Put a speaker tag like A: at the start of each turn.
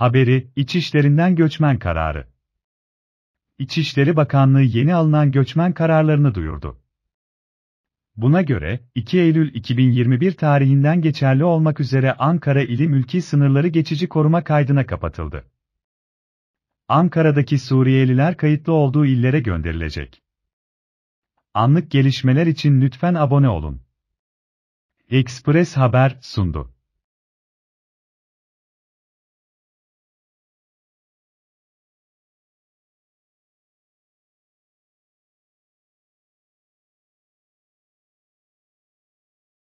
A: Haberi, İçişlerinden göçmen kararı. İçişleri Bakanlığı yeni alınan göçmen kararlarını duyurdu. Buna göre, 2 Eylül 2021 tarihinden geçerli olmak üzere Ankara ili mülki sınırları geçici koruma kaydına kapatıldı. Ankara'daki Suriyeliler kayıtlı olduğu illere gönderilecek. Anlık gelişmeler için lütfen abone olun.
B: Express Haber sundu.